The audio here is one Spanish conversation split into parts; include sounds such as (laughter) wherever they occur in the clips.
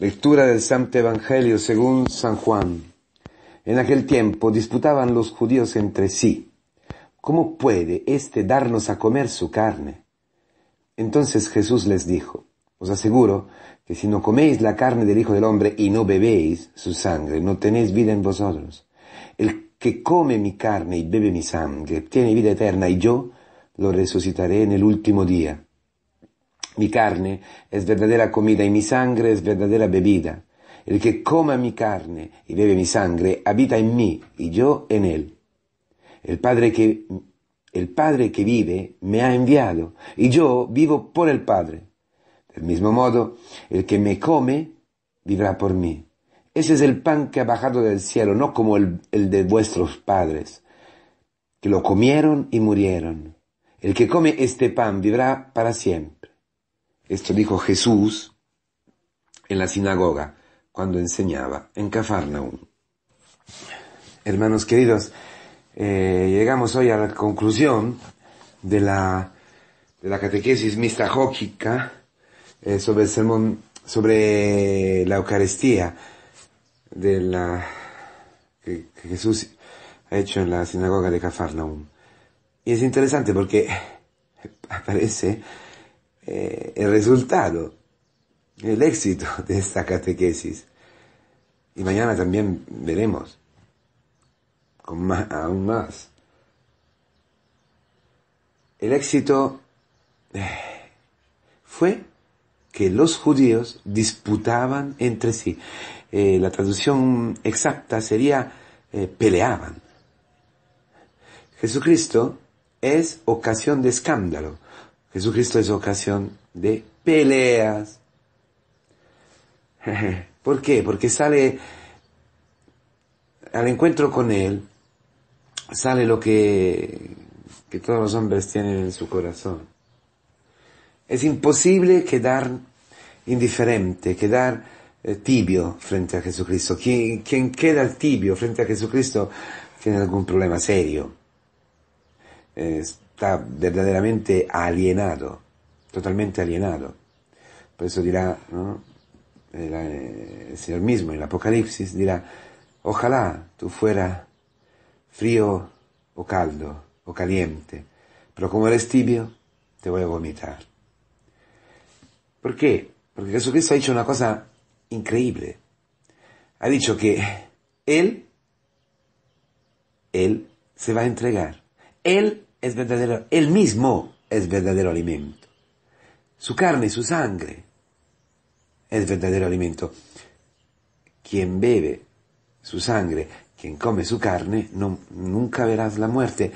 Lectura del Santo Evangelio según San Juan. En aquel tiempo disputaban los judíos entre sí. ¿Cómo puede éste darnos a comer su carne? Entonces Jesús les dijo, os aseguro que si no coméis la carne del Hijo del Hombre y no bebéis su sangre, no tenéis vida en vosotros. El que come mi carne y bebe mi sangre tiene vida eterna y yo lo resucitaré en el último día. Mi carne es verdadera comida y mi sangre es verdadera bebida. El que coma mi carne y bebe mi sangre habita en mí y yo en él. El Padre que, el Padre que vive me ha enviado y yo vivo por el Padre. Del mismo modo, el que me come vivirá por mí. Ese es el pan que ha bajado del cielo, no como el, el de vuestros padres, que lo comieron y murieron. El que come este pan vivirá para siempre. Esto dijo Jesús en la sinagoga cuando enseñaba en Cafarnaum... Hermanos queridos, eh, llegamos hoy a la conclusión de la, de la catequesis mistajóquica eh, sobre el sermón, sobre la Eucaristía de la, que, Jesús ha hecho en la sinagoga de Cafarnaum. Y es interesante porque (laughs) Aparece... Eh, el resultado, el éxito (laughs) de esta catequesis. Y mañana también veremos con más, aún más. El éxito eh, fue que los judíos disputaban entre sí. Eh, la traducción exacta sería peleaban. Jesucristo es ocasión de escándalo Jesucristo es ocasión de peleas. (laughs) ¿Por qué? Porque sale al encuentro con Él, sale lo que, todos los hombres tienen en su corazón. Es imposible quedar indiferente, quedar eh, tibio frente a Jesucristo. Quien, queda tibio frente a Jesucristo tiene algún problema serio está verdaderamente alienado, totalmente alienado. Por eso dirá, eh, el, Señor mismo en el Apocalipsis dirá, ojalá tú fuera frío o caldo o caliente, pero como eres tibio, te voy a vomitar. ¿Por qué? Porque Jesucristo ha dicho una cosa increíble. Ha dicho que Él, Él se va a entregar. Él es verdadero, él mismo es verdadero alimento. Su carne y su sangre es verdadero alimento. Quien bebe su sangre, quien come su carne, no, nunca verás la muerte,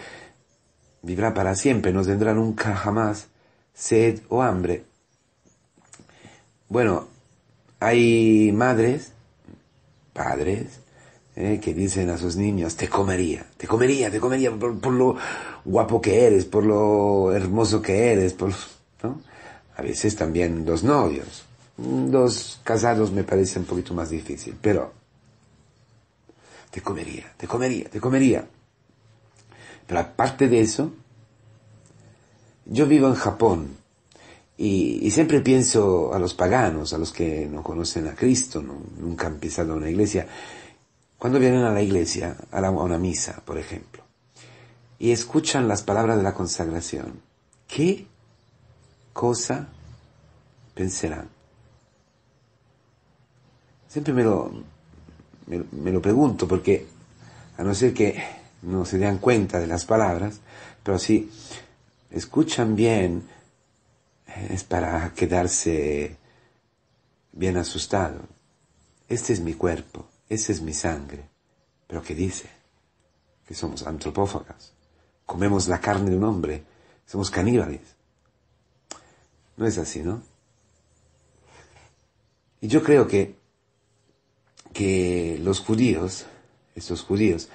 vivrá para siempre, no tendrá nunca jamás sed o hambre. Bueno, hay madres, padres, ¿Eh? que dicen a sus niños, te comería, te comería, te comería por, lo guapo que eres, por lo hermoso que eres, por, A veces también dos novios. ...dos casados me parece un poquito más difícil, pero te comería, te comería, te comería. Pero aparte de eso, yo vivo en Japón y, siempre pienso a los paganos, a los que no conocen a Cristo, nunca han pisado una iglesia, cuando vienen a la iglesia, a, una misa, por ejemplo, y escuchan las palabras de la consagración, ¿qué cosa pensarán? Siempre me lo, me, lo pregunto porque, a no ser que no se den cuenta de las palabras, pero si escuchan bien, es para quedarse bien asustado. Este es mi cuerpo esa es mi sangre. Pero ¿qué dice? Que somos antropófagas, comemos la carne de un hombre, somos caníbales. No es así, ¿no? Y yo creo que, que los judíos, estos judíos,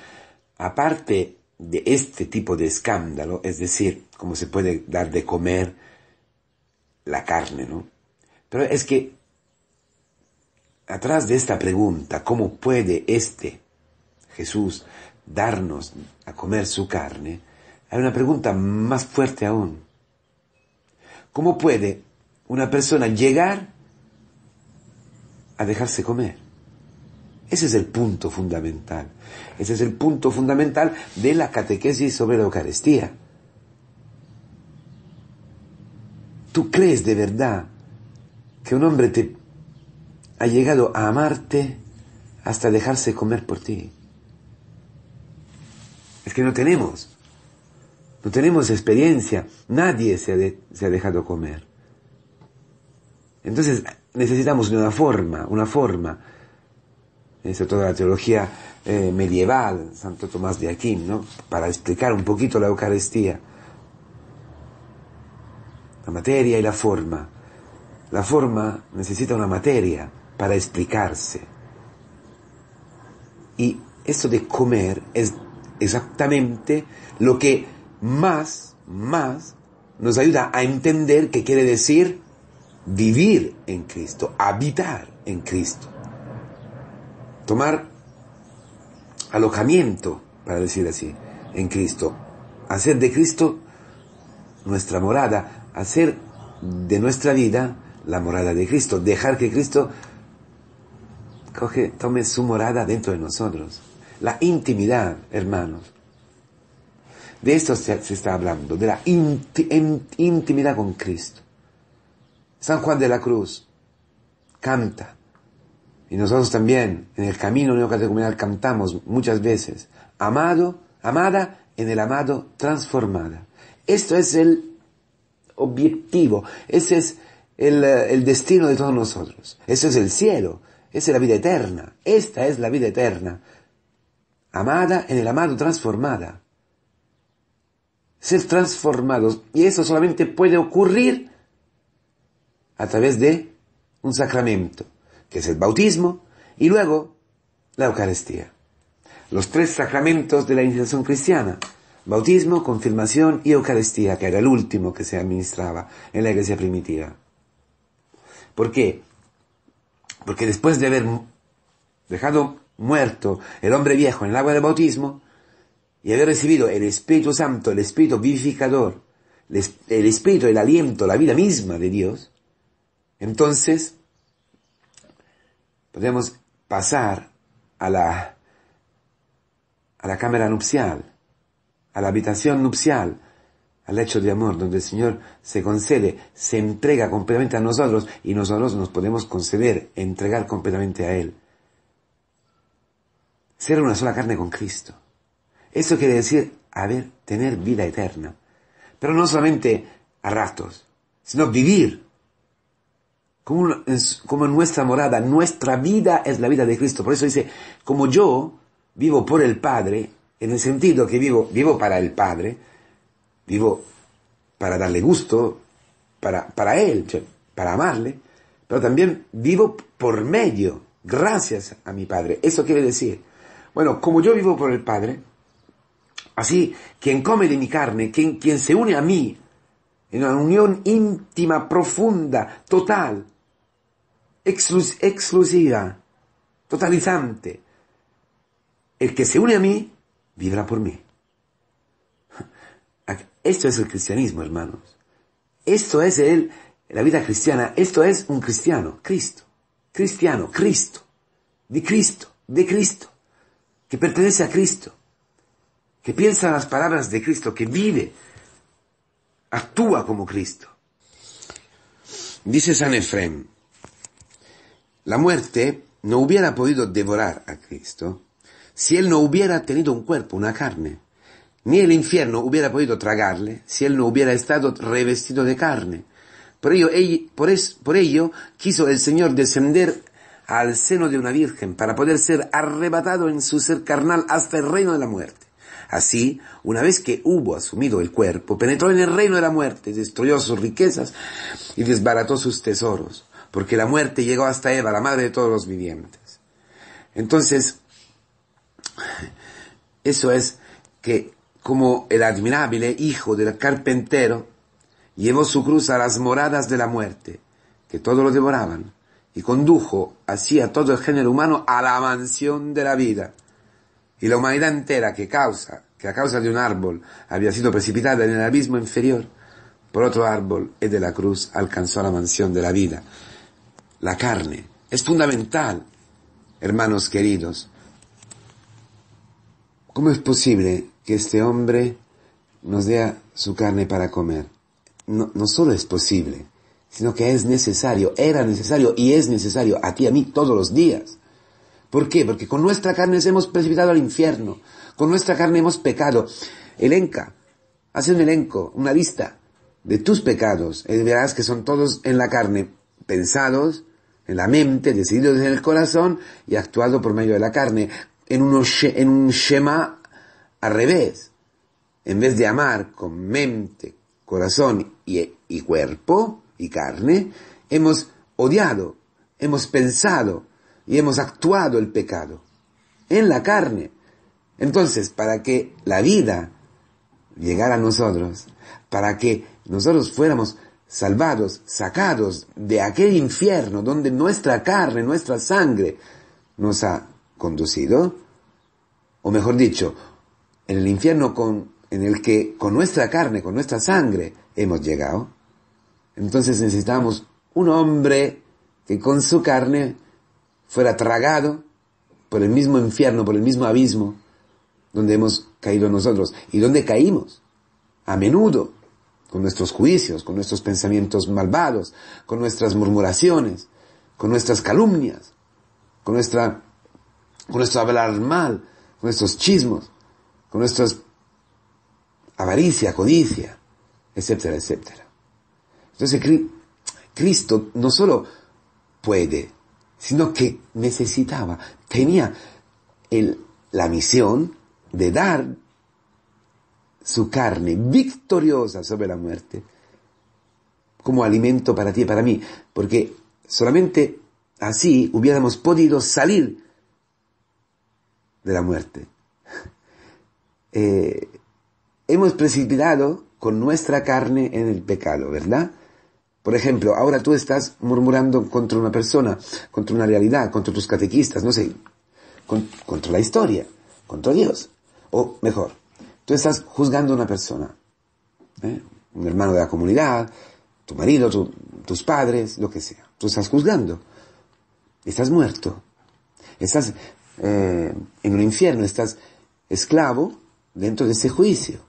aparte de este tipo de escándalo, es decir, cómo se puede dar de comer la carne, ¿no? Pero es que atrás de esta pregunta, ¿cómo puede este Jesús darnos a comer su carne? Hay una pregunta más fuerte aún. ¿Cómo puede una persona llegar a dejarse comer? Ese es el punto fundamental. Ese es el punto fundamental de la catequesis sobre la Eucaristía. ¿Tú crees de verdad que un hombre te ha llegado a amarte hasta dejarse comer por ti. Es que no tenemos, no tenemos experiencia, nadie se ha, dejado comer. Entonces necesitamos una forma, una forma. es toda la teología eh, medieval, Santo Tomás de Aquín, ¿no? Para explicar un poquito la Eucaristía. La materia y la forma. La forma necesita una materia, para explicarse. Y esto de comer es exactamente lo que más, más nos ayuda a entender qué quiere decir vivir en Cristo, habitar en Cristo. Tomar alojamiento, para decir así, en Cristo. Hacer de Cristo nuestra morada, hacer de nuestra vida la morada de Cristo, dejar que Cristo tome su morada dentro de nosotros. La intimidad, hermanos. De esto se, está hablando, de la intimidad con Cristo. San Juan de la Cruz canta. Y nosotros también, en el camino neocatecumenal, cantamos muchas veces. Amado, amada, en el amado transformada. Esto es el objetivo, ese es el, eh, el destino de todos nosotros. Eso es el cielo. Esa es la vida eterna. Esta es la vida eterna. Amada en el amado transformada. Ser transformados. Y eso solamente puede ocurrir a través de un sacramento, que es el bautismo, y luego la Eucaristía. Los tres sacramentos de la iniciación cristiana. Bautismo, confirmación y Eucaristía, que era el último que se administraba en la iglesia primitiva. ¿Por qué? Porque después de haber dejado muerto el hombre viejo en el agua del bautismo y haber recibido el Espíritu Santo, el Espíritu vivificador, el Espíritu, el aliento, la vida misma de Dios, entonces podemos pasar a la, a la cámara nupcial, a la habitación nupcial, al hecho de amor, donde el Señor se concede, se entrega completamente a nosotros y nosotros nos podemos conceder, entregar completamente a Él. Ser una sola carne con Cristo. Eso quiere decir haber, tener vida eterna. Pero no solamente a ratos, sino vivir. Como, como nuestra morada, nuestra vida es la vida de Cristo. Por eso dice, como yo vivo por el Padre, en el sentido que vivo, vivo para el Padre, Vivo para darle gusto, para, Él, para amarle, pero también vivo por medio, gracias a mi Padre. Eso quiere decir, bueno, como yo vivo por el Padre, así quien come de mi carne, quien, quien se une a mí, en una unión íntima, profunda, total, exclusiva, totalizante, el que se une a mí, vivirá por mí. Esto es el cristianismo, hermanos. Esto es el, la vida cristiana. Esto es un cristiano, Cristo. Cristiano, Cristo. De Cristo, de Cristo. Que pertenece a Cristo. Que piensa las palabras de Cristo, que vive, actúa como Cristo. Dice San Efrem, la muerte no hubiera podido devorar a Cristo si él no hubiera tenido un cuerpo, una carne. Ni el infierno hubiera podido tragarle si él no hubiera estado revestido de carne. Por ello, por, ello quiso el Señor descender al seno de una virgen para poder ser arrebatado en su ser carnal hasta el reino de la muerte. Así, una vez que hubo asumido el cuerpo, penetró en el reino de la muerte, destruyó sus riquezas y desbarató sus tesoros, porque la muerte llegó hasta Eva, la madre de todos los vivientes. Entonces, eso es que como el admirable hijo del carpintero, llevó su cruz a las moradas de la muerte, que todo lo devoraban, y condujo así a todo el género humano a la mansión de la vida. Y la humanidad entera que causa, que a causa de un árbol había sido precipitada en el abismo inferior, por otro árbol y de la cruz alcanzó la mansión de la vida. La carne es fundamental, hermanos queridos. ¿Cómo es posible que este hombre nos dé su carne para comer. No, no solo es posible, sino que es necesario, era necesario y es necesario a ti, a mí, todos los días. ¿Por qué? Porque con nuestra carne hemos precipitado al infierno, con nuestra carne hemos pecado. Elenca, hace un elenco, una lista de tus pecados, verás que son todos en la carne, pensados, en la mente, decididos en el corazón y actuados por medio de la carne, en, en un shema al revés, en vez de amar con mente, corazón y, y cuerpo y carne, hemos odiado, hemos pensado y hemos actuado el pecado en la carne. Entonces, para que la vida llegara a nosotros, para que nosotros fuéramos salvados, sacados de aquel infierno donde nuestra carne, nuestra sangre nos ha conducido, o mejor dicho, en el infierno con, en el que con nuestra carne, con nuestra sangre hemos llegado. Entonces necesitamos un hombre que con su carne fuera tragado por el mismo infierno, por el mismo abismo donde hemos caído nosotros y donde caímos a menudo con nuestros juicios, con nuestros pensamientos malvados, con nuestras murmuraciones, con nuestras calumnias, con nuestra con nuestro hablar mal, con nuestros chismos con nuestras avaricia, codicia, etcétera, etcétera. Entonces Cristo no solo puede, sino que necesitaba, tenía la misión de dar su carne victoriosa sobre la muerte como alimento para ti y para mí, porque solamente así hubiéramos podido salir de la muerte. Eh, hemos precipitado con nuestra carne en el pecado, ¿verdad? Por ejemplo, ahora tú estás murmurando contra una persona, contra una realidad, contra tus catequistas, no sé, contra la historia, contra Dios. O mejor, tú estás juzgando a una persona, ¿eh? un hermano de la comunidad, tu marido, tus padres, lo que sea. Tú estás juzgando. Estás muerto. Estás eh, en un infierno, estás esclavo dentro de ese juicio.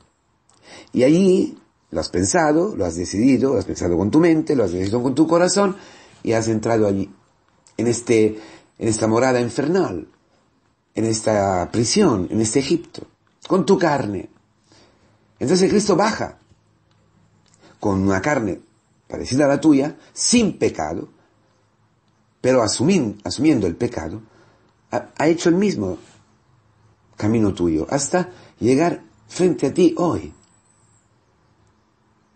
Y allí lo has pensado, lo has decidido, lo has pensado con tu mente, lo has decidido con tu corazón y has entrado allí, en, este, en esta morada infernal, en esta prisión, en este Egipto, con tu carne. Entonces Cristo baja con una carne parecida a la tuya, sin pecado, pero asumiendo el pecado, ha hecho el mismo camino tuyo, hasta llegar frente a ti hoy.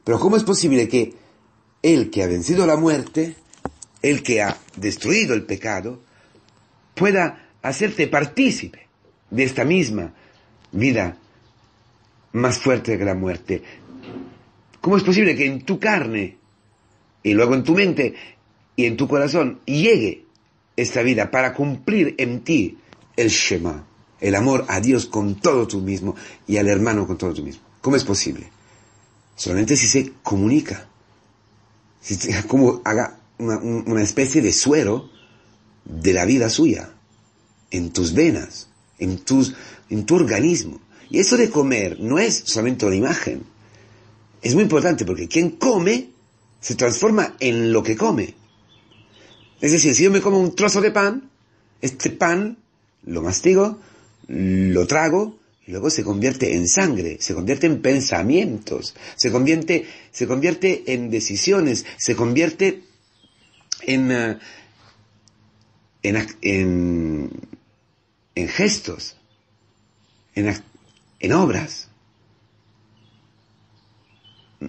Pero ¿cómo es posible que el que ha vencido la muerte, el que ha destruido el pecado, pueda hacerte partícipe de esta misma vida más fuerte que la muerte? ¿Cómo es posible que en tu carne y luego en tu mente y en tu corazón llegue esta vida para cumplir en ti el Shema? el amor a Dios con todo tú mismo y al hermano con todo tú mismo. ¿Cómo es posible? Solamente si se comunica. Si (laughs) como haga una, especie de suero de la vida suya en tus venas, en, tus, en tu organismo. Y eso de comer no es solamente una imagen. Es muy importante porque quien come se transforma en lo que come. Es decir, si yo me como un trozo de pan, este pan lo mastigo, lo trago, y luego se convierte en sangre, se convierte en pensamientos, se convierte, se convierte en decisiones, se convierte en, eh, en, en, en gestos, en, en obras.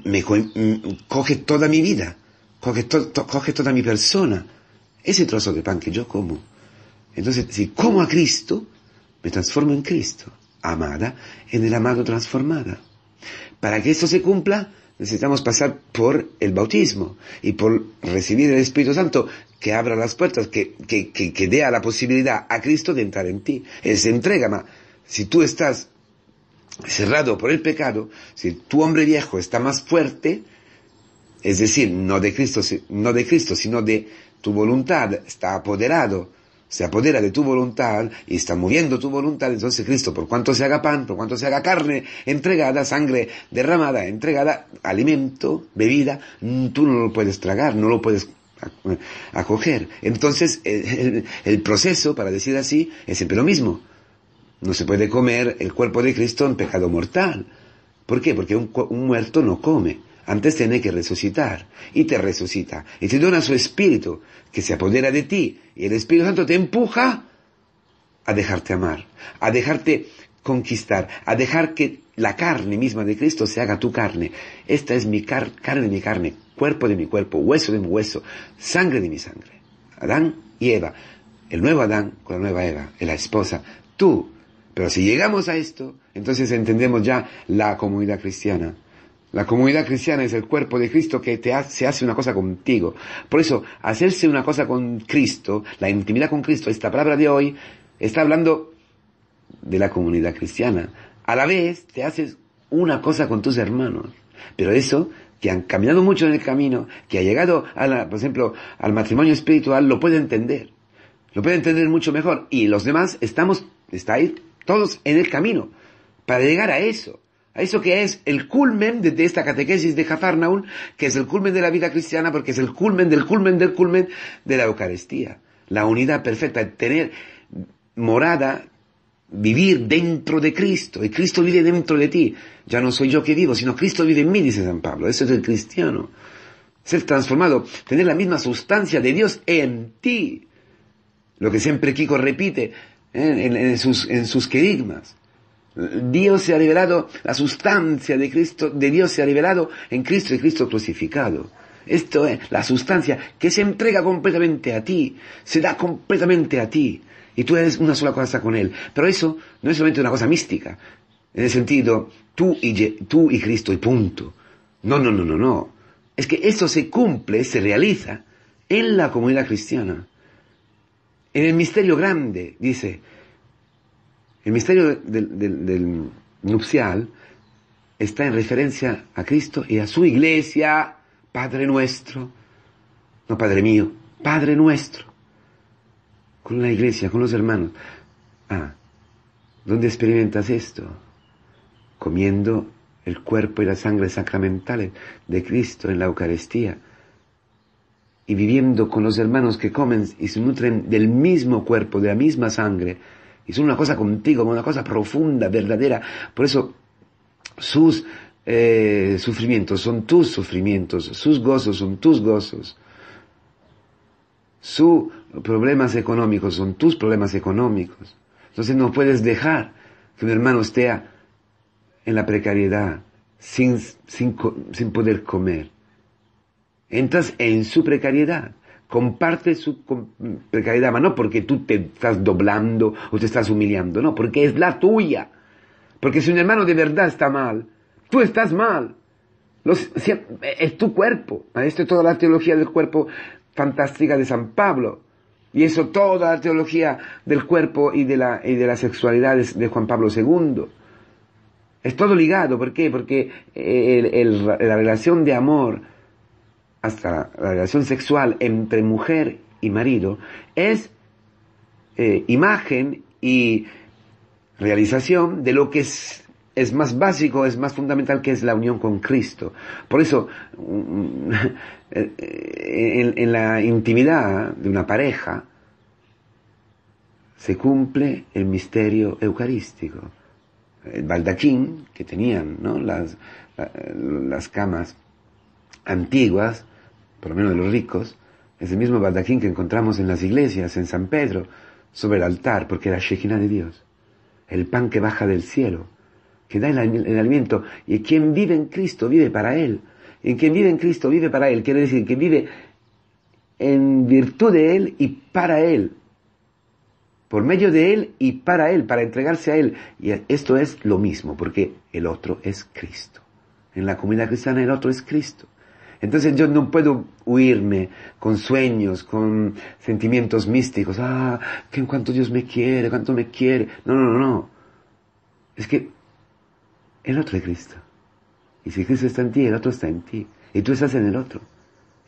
Me, mm, coge toda mi vida, coge, coge toda mi persona, ese trozo de pan que yo como. Entonces, si como a Cristo, me transformo en Cristo, amada, en el amado transformada. Para que esto se cumpla, necesitamos pasar por el bautismo y por recibir el Espíritu Santo que abra las puertas, que, que, dé a la posibilidad a Cristo de entrar en ti. Él se entrega, si tú estás cerrado por el pecado, si tu hombre viejo está más fuerte, es decir, no de Cristo, no de Cristo sino de tu voluntad, está apoderado se apodera de tu voluntad y está moviendo tu voluntad, entonces Cristo, por cuanto se haga pan, por cuanto se haga carne entregada, sangre derramada, entregada, alimento, bebida, mm, tú no lo puedes tragar, no lo puedes acoger. Entonces, el, proceso, para decir así, es siempre lo mismo. No se puede comer el cuerpo de Cristo en pecado mortal. ¿Por qué? Porque un muerto no come antes tiene que resucitar y te resucita y te dona su espíritu que se apodera de ti y el Espíritu Santo te empuja a dejarte amar, a dejarte conquistar, a dejar que la carne misma de Cristo se haga tu carne. Esta es mi carne de mi carne, cuerpo de mi cuerpo, hueso de mi hueso, sangre de mi sangre. Adán y Eva, el nuevo Adán con la nueva Eva, la esposa, tú. Pero si llegamos a esto, entonces entendemos ya la comunidad cristiana la comunidad cristiana es el cuerpo de Cristo que te se hace una cosa contigo. Por eso, hacerse una cosa con Cristo, la intimidad con Cristo, esta palabra de hoy, está hablando de la comunidad cristiana. A la vez, te haces una cosa con tus hermanos. Pero eso, que han caminado mucho en el camino, que ha llegado, a la, por ejemplo, al matrimonio espiritual, lo puede entender. Lo puede entender mucho mejor. Y los demás estamos, estáis todos en el camino para llegar a eso. Eso que es el culmen de, esta catequesis de Cafarnaún, que es el culmen de la vida cristiana, porque es el culmen del culmen del culmen de la Eucaristía. La unidad perfecta, tener morada, vivir dentro de Cristo, y Cristo vive dentro de ti. Ya no soy yo que vivo, sino Cristo vive en mí, dice San Pablo. Eso es el cristiano. Ser transformado, tener la misma sustancia de Dios en ti. Lo que siempre Kiko repite ¿eh? sus, en sus querigmas. Dios se ha revelado, la sustancia de Cristo, de Dios se ha revelado en Cristo y Cristo crucificado. Esto es la sustancia que se entrega completamente a ti, se da completamente a ti, y tú eres una sola cosa con Él. Pero eso no es solamente una cosa mística, en el sentido tú y, tú y Cristo y punto. No, no, no, no, no. Es que eso se cumple, se realiza en la comunidad cristiana. En el misterio grande, dice, el misterio del, nupcial está en referencia a Cristo y a su iglesia, Padre nuestro, no Padre mío, Padre nuestro, con la iglesia, con los hermanos. Ah, ¿dónde experimentas esto? Comiendo el cuerpo y la sangre sacramentales de Cristo en la Eucaristía y viviendo con los hermanos que comen y se nutren del mismo cuerpo, de la misma sangre, y son una cosa contigo, una cosa profunda, verdadera. Por eso sus eh, sufrimientos son tus sufrimientos, sus gozos son tus gozos, sus problemas económicos son tus problemas económicos. Entonces no puedes dejar que mi hermano esté en la precariedad, sin, sin, sin poder comer. Entras en su precariedad comparte su precariedad, pero no porque tú te estás doblando o te estás humillando, no, porque es la tuya. Porque si un hermano de verdad está mal, tú estás mal. Los, es tu cuerpo. Esto es toda la teología del cuerpo fantástica de San Pablo. Y eso toda la teología del cuerpo y de la, y de sexualidad de, Juan Pablo II. Es todo ligado, ¿por qué? Porque la relación de amor hasta la relación sexual entre mujer y marido es eh, imagen y realización de lo que es, más básico, es más fundamental, que es la unión con Cristo. Por eso, mm, (laughs) eh, en, la intimidad de una pareja, se cumple el misterio eucarístico. El baldaquín que tenían ¿no? las, las camas antiguas por lo menos de los ricos, es el mismo baldaquín que encontramos en las iglesias, en San Pedro, sobre el altar, porque era Shekinah de Dios. El pan que baja del cielo, que da el, el alimento, y quien vive en Cristo vive para Él. Y quien vive en Cristo vive para Él, quiere decir que vive en virtud de Él y para Él. Por medio de Él y para Él, para entregarse a Él. Y esto es lo mismo, porque el otro es Cristo. En la comunidad cristiana el otro es Cristo. Entonces yo no puedo huirme con sueños, con sentimientos místicos. Ah, que cuanto Dios me quiere, cuánto me quiere. No, no, no. Es que el otro es Cristo. Y si Cristo está en ti, el otro está en ti. Y tú estás en el otro.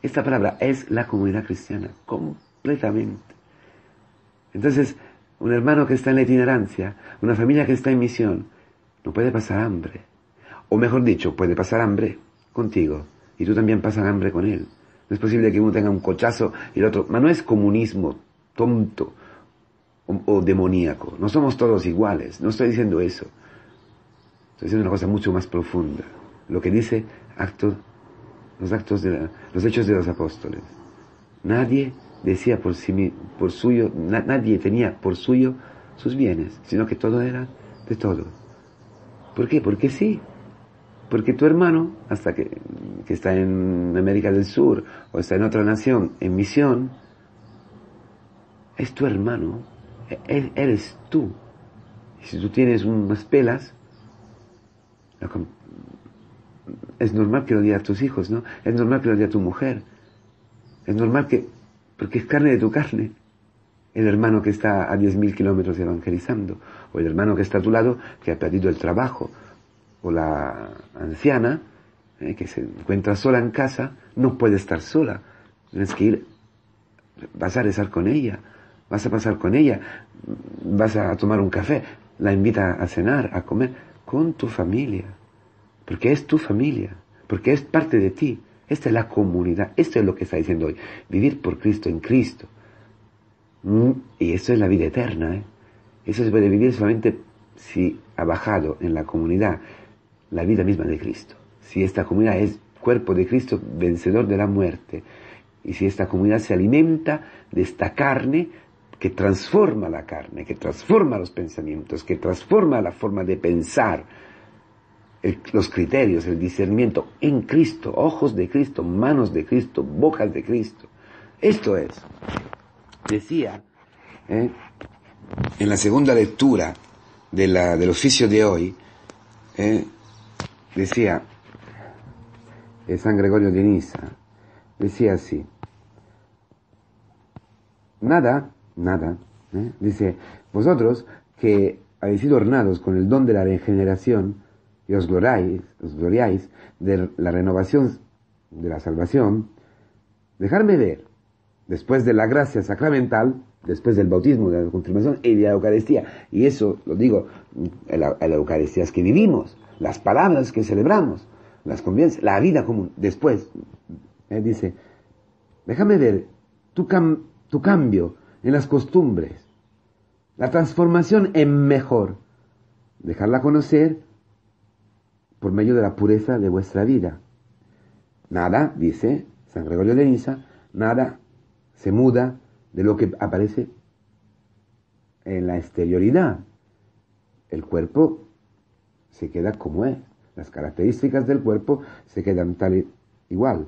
Esta palabra es la comunidad cristiana, completamente. Entonces, un hermano que está en la itinerancia, una familia que está en misión, no puede pasar hambre. O mejor dicho, puede pasar hambre contigo, y tú también pasas hambre con él. No es posible que uno tenga un cochazo y el otro. Mas no es comunismo tonto o, demoníaco. No somos todos iguales. No estoy diciendo eso. Estoy diciendo una cosa mucho más profunda. Lo que dice actos, los actos de los hechos de los apóstoles. Nadie decía por suyo, nadie tenía por suyo sus bienes, sino que todo era de todo... ¿Por qué? Porque sí. Porque tu hermano, hasta que, está en América del Sur o está en otra nación, en misión, es tu hermano, e-, e-, eres tú. Y si tú tienes unas pelas, es normal que lo diga a tus hijos, ¿no? Es normal que lo diga a tu mujer. Es normal que, porque es carne de tu carne. El hermano que está a 10.000 kilómetros evangelizando, o el hermano que está a tu lado, que ha perdido el trabajo, o la anciana eh, que se encuentra sola en casa no puede estar sola. Tienes que ir, vas a rezar con ella, vas a pasar con ella, vas a tomar un café, la invita a cenar, a comer, con tu familia, porque es tu familia, porque es parte de ti. Esta es la comunidad, esto es lo que está diciendo hoy, vivir por Cristo, en Cristo. Mm, y esto es la vida eterna, ¿eh? Eso se puede vivir solamente si ha bajado en la comunidad, la vida misma de Cristo. Si esta comunidad es cuerpo de Cristo vencedor de la muerte, y si esta comunidad se alimenta de esta carne que transforma la carne, que transforma los pensamientos, que transforma la forma de pensar, los criterios, el discernimiento en Cristo, ojos de Cristo, manos de Cristo, bocas de Cristo. Esto es, decía ¿eh? en la segunda lectura de la, del oficio de hoy, ¿eh? decía de San Gregorio de Niza, decía así, nada, nada, ¿eh? dice, vosotros que habéis sido ornados con el don de la regeneración y os gloriáis, os gloriáis de la renovación de la salvación, dejadme ver, después de la gracia sacramental, después del bautismo, de la confirmación y de la Eucaristía, y eso lo digo, la Eucaristía es que vivimos, las palabras que celebramos, las convivencias, la vida común. Después, Él eh, dice, déjame ver tu, tu cambio en las costumbres, la transformación en mejor, dejarla conocer por medio de la pureza de vuestra vida. Nada, dice San Gregorio de Niza, nada se muda de lo que aparece en la exterioridad. El cuerpo se queda como es. Las características del cuerpo se quedan tal y igual.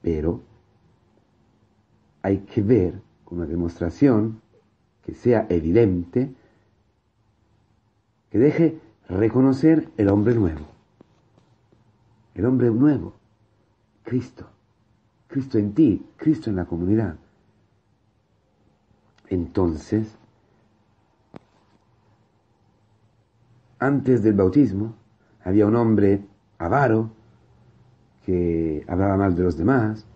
Pero hay que ver una demostración que sea evidente, que deje reconocer el hombre nuevo. El hombre nuevo, Cristo. Cristo en ti, Cristo en la comunidad. Entonces, antes del bautismo había un hombre avaro que hablaba mal de los demás,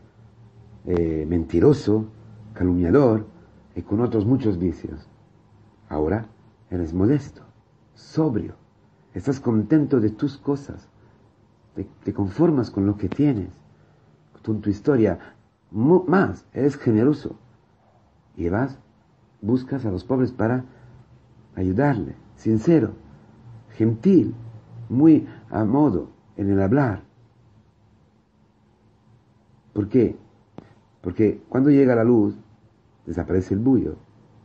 eh, mentiroso, calumniador y con otros muchos vicios. Ahora eres modesto, sobrio, estás contento de tus cosas, te, conformas con lo que tienes, con tu historia, más, eres generoso y vas, buscas a los pobres para ayudarle, sincero gentil, muy a modo en el hablar. ¿Por qué? Porque cuando llega la luz, desaparece el bullo,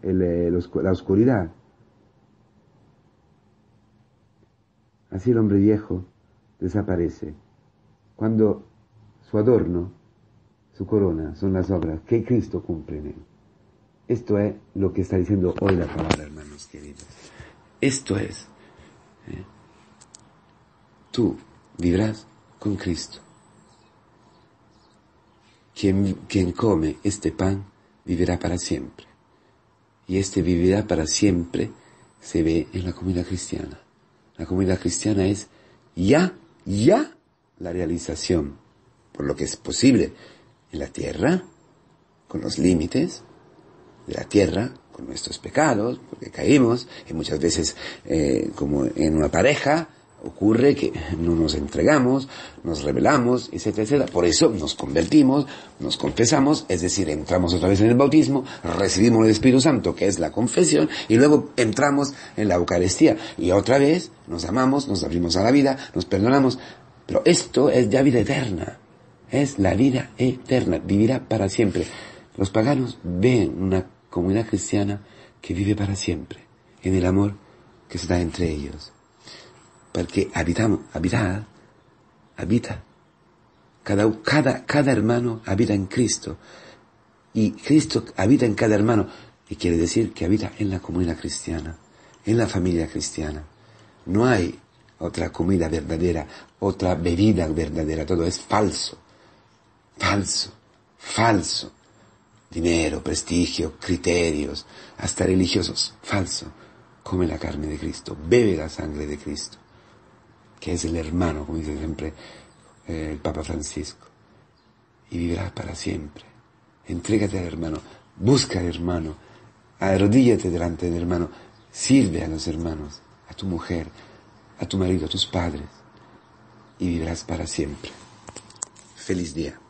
eh, la oscuridad. Así el hombre viejo desaparece. Cuando su adorno, su corona, son las obras que Cristo cumple en él. Esto es lo que está diciendo hoy la palabra, hermanos queridos. Esto es Tú vivrás con Cristo. Quien, quien come este pan vivirá para siempre. Y este vivirá para siempre se ve en la comunidad cristiana. La comunidad cristiana es ya, ya la realización, por lo que es posible en la tierra, con los límites de la tierra, con nuestros pecados, porque caímos, y muchas veces, eh, como en una pareja, ocurre que (laughs) no nos entregamos, nos revelamos, etcétera, etcétera. Por eso nos convertimos, nos confesamos, es decir, entramos otra vez en el bautismo, recibimos el Espíritu Santo, que es la confesión, y luego entramos en la Eucaristía. Y otra vez nos amamos, nos abrimos a la vida, nos perdonamos. Pero esto es ya vida eterna. Es la vida eterna, vivirá para siempre. Los paganos ven una comunidad cristiana que vive para siempre, en el amor que se da entre ellos. Porque habitamos, habita, habita. Cada, cada, cada hermano habita en Cristo. Y Cristo habita en cada hermano. Y quiere decir que habita en la comunidad cristiana, en la familia cristiana. No hay otra comida verdadera, otra bebida verdadera. Todo es falso. Falso. Falso dinero, prestigio, criterios, hasta religiosos. Falso. Come la carne de Cristo, bebe la sangre de Cristo, que es el hermano, como dice siempre eh, el Papa Francisco, y vivirás para siempre. Entrégate al hermano, busca al hermano, arrodíllate delante del hermano, sirve a los hermanos, a tu mujer, a tu marido, a tus padres, y vivirás para siempre. Feliz día.